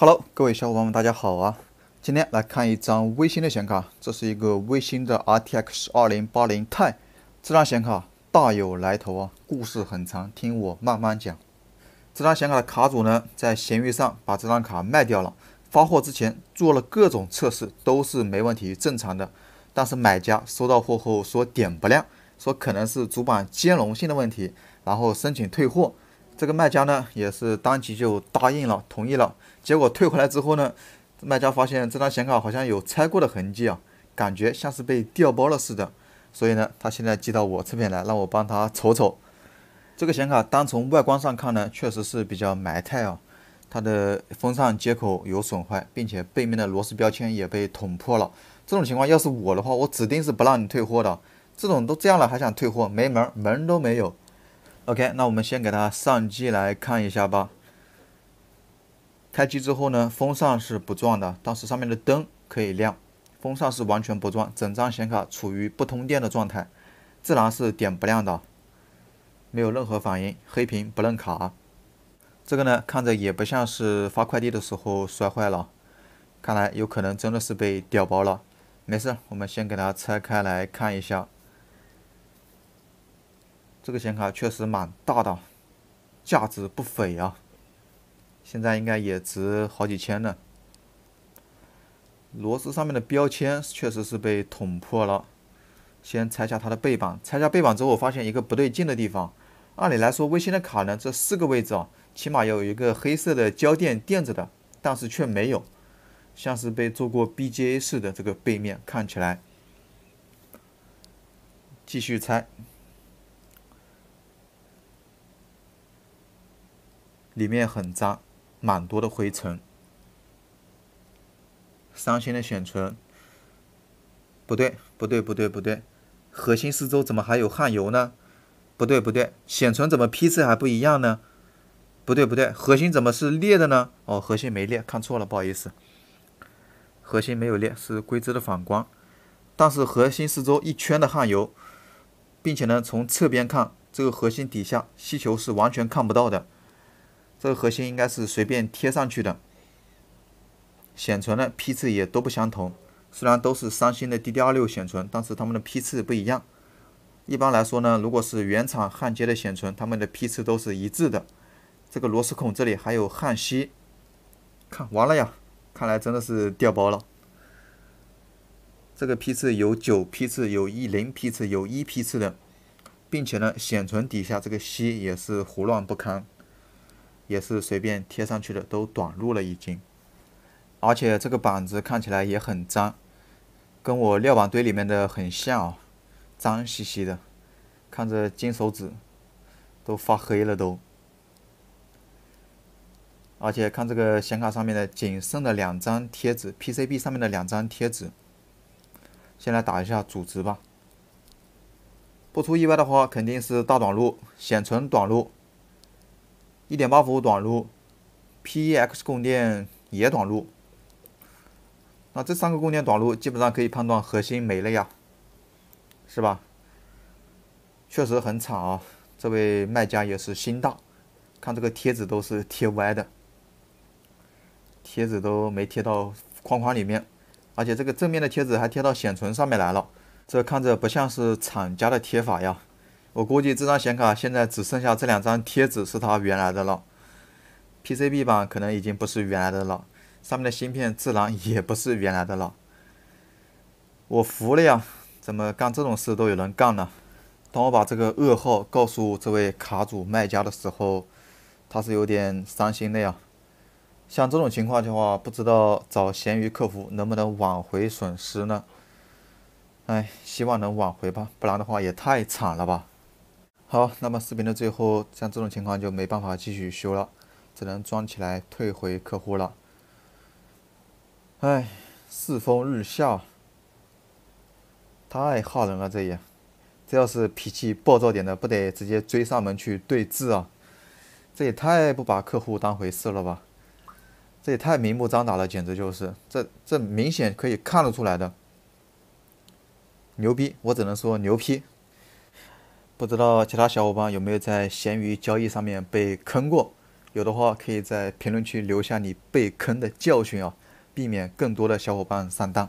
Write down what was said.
Hello，各位小伙伴们，大家好啊！今天来看一张微星的显卡，这是一个微星的 RTX 二零八零 i 这张显卡大有来头啊，故事很长，听我慢慢讲。这张显卡的卡主呢，在闲鱼上把这张卡卖掉了，发货之前做了各种测试，都是没问题正常的。但是买家收到货后说点不亮，说可能是主板兼容性的问题，然后申请退货。这个卖家呢，也是当即就答应了，同意了。结果退回来之后呢，卖家发现这张显卡好像有拆过的痕迹啊，感觉像是被调包了似的。所以呢，他现在寄到我这边来，让我帮他瞅瞅。这个显卡单从外观上看呢，确实是比较埋汰啊。它的风扇接口有损坏，并且背面的螺丝标签也被捅破了。这种情况要是我的话，我指定是不让你退货的。这种都这样了，还想退货，没门，门都没有。OK，那我们先给它上机来看一下吧。开机之后呢，风扇是不转的，但是上面的灯可以亮，风扇是完全不转，整张显卡处于不通电的状态，自然是点不亮的，没有任何反应，黑屏不认卡。这个呢，看着也不像是发快递的时候摔坏了，看来有可能真的是被掉包了。没事，我们先给它拆开来看一下。这个显卡确实蛮大的，价值不菲啊，现在应该也值好几千呢。螺丝上面的标签确实是被捅破了，先拆下它的背板。拆下背板之后，我发现一个不对劲的地方。按理来说，微星的卡呢，这四个位置啊，起码要有一个黑色的胶垫垫着的，但是却没有，像是被做过 BGA 式的这个背面看起来。继续拆。里面很脏，满多的灰尘。三星的显存，不对，不对，不对，不对，核心四周怎么还有焊油呢？不对，不对，显存怎么批次还不一样呢？不对，不对，核心怎么是裂的呢？哦，核心没裂，看错了，不好意思。核心没有裂，是硅脂的反光。但是核心四周一圈的焊油，并且呢，从侧边看，这个核心底下吸球是完全看不到的。这个核心应该是随便贴上去的，显存的批次也都不相同。虽然都是三星的 D D r 六显存，但是它们的批次不一样。一般来说呢，如果是原厂焊接的显存，它们的批次都是一致的。这个螺丝孔这里还有焊锡，看完了呀，看来真的是掉包了。这个批次有九批次，有一零批次，有一批次的，并且呢，显存底下这个锡也是胡乱不堪。也是随便贴上去的，都短路了已经，而且这个板子看起来也很脏，跟我料板堆里面的很像啊，脏兮兮的，看着金手指都发黑了都。而且看这个显卡上面的仅剩的两张贴纸，PCB 上面的两张贴纸，先来打一下组织吧，不出意外的话，肯定是大短路，显存短路。一点八伏短路，PEX 供电也短路，那这三个供电短路，基本上可以判断核心没了呀，是吧？确实很惨啊，这位卖家也是心大，看这个贴纸都是贴歪的，贴纸都没贴到框框里面，而且这个正面的贴纸还贴到显存上面来了，这看着不像是厂家的贴法呀。我估计这张显卡现在只剩下这两张贴纸是它原来的了，PCB 板可能已经不是原来的了，上面的芯片自然也不是原来的了。我服了呀，怎么干这种事都有人干呢？当我把这个噩耗告诉这位卡主卖家的时候，他是有点伤心的呀。像这种情况的话，不知道找闲鱼客服能不能挽回损失呢？哎，希望能挽回吧，不然的话也太惨了吧。好，那么视频的最后，像这种情况就没办法继续修了，只能装起来退回客户了。哎，世风日下，太吓人了！这，也，这要是脾气暴躁点的，不得直接追上门去对峙啊？这也太不把客户当回事了吧？这也太明目张胆了，简直就是，这这明显可以看得出来的，牛逼！我只能说牛批。不知道其他小伙伴有没有在闲鱼交易上面被坑过？有的话，可以在评论区留下你被坑的教训啊，避免更多的小伙伴上当。